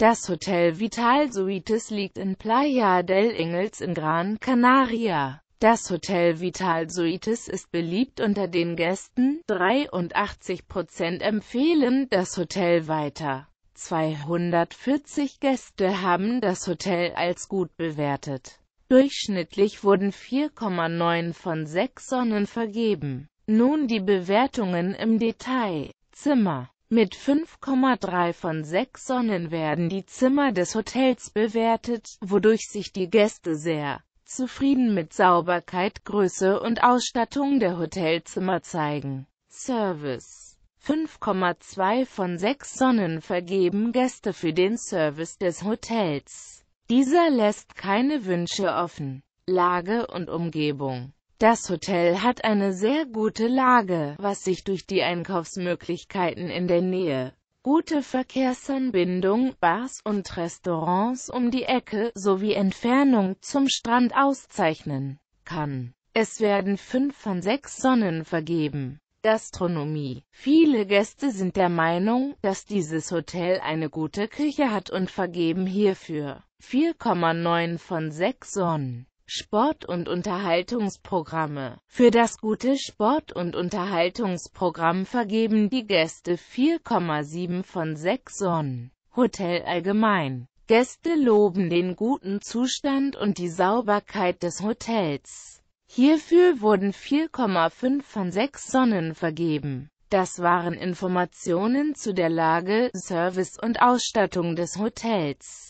Das Hotel Vital Suites liegt in Playa del Engels in Gran Canaria. Das Hotel Vital Suites ist beliebt unter den Gästen, 83% empfehlen das Hotel weiter. 240 Gäste haben das Hotel als gut bewertet. Durchschnittlich wurden 4,9 von 6 Sonnen vergeben. Nun die Bewertungen im Detail. Zimmer mit 5,3 von 6 Sonnen werden die Zimmer des Hotels bewertet, wodurch sich die Gäste sehr zufrieden mit Sauberkeit, Größe und Ausstattung der Hotelzimmer zeigen. Service 5,2 von 6 Sonnen vergeben Gäste für den Service des Hotels. Dieser lässt keine Wünsche offen. Lage und Umgebung das Hotel hat eine sehr gute Lage, was sich durch die Einkaufsmöglichkeiten in der Nähe, gute Verkehrsanbindung, Bars und Restaurants um die Ecke sowie Entfernung zum Strand auszeichnen kann. Es werden fünf von sechs Sonnen vergeben. Gastronomie. Viele Gäste sind der Meinung, dass dieses Hotel eine gute Küche hat und vergeben hierfür 4,9 von 6 Sonnen. Sport- und Unterhaltungsprogramme. Für das gute Sport- und Unterhaltungsprogramm vergeben die Gäste 4,7 von 6 Sonnen. Hotel allgemein. Gäste loben den guten Zustand und die Sauberkeit des Hotels. Hierfür wurden 4,5 von 6 Sonnen vergeben. Das waren Informationen zu der Lage, Service und Ausstattung des Hotels.